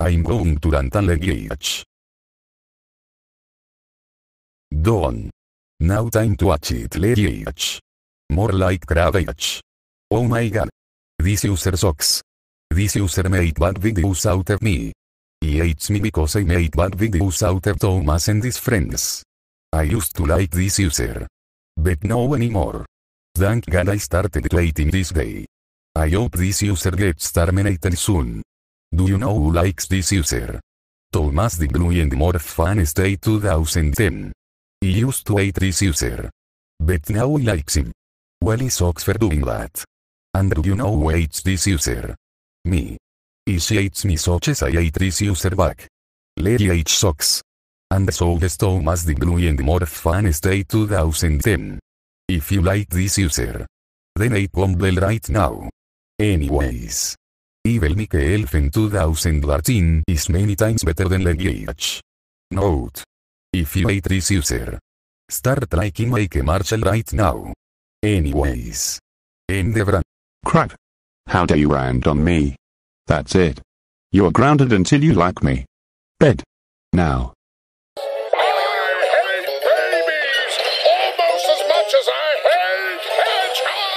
I'm going to Rantanlegiage. Don, Now time to it, legiage. More like garbage. Oh my god. This user sucks. This user made bad videos out of me. He hates me because I made bad videos out of Thomas and his friends. I used to like this user. But no anymore. Thank god I started waiting this day. I hope this user gets terminated soon. Do you know who likes this user? Thomas the Blue and Morph fan stay 2010. He used to hate this user. But now he likes him. Well sucks Oxford doing that? And do you know who hates this user? Me. He hates me so as I hate this user back. Lady H sucks. And so does Thomas the Blue and Morph fan stay 2010. If you like this user. Then hate Bumble right now. Anyways. Evil Michael Fenn 2013 is many times better than language. Note. If you hate this user. Start liking Make a Marshall right now. Anyways. End the run. Crap. How dare you rant on me? That's it. You're grounded until you like me. Bed. Now. Babies! Almost as much as I hate hedgehogs!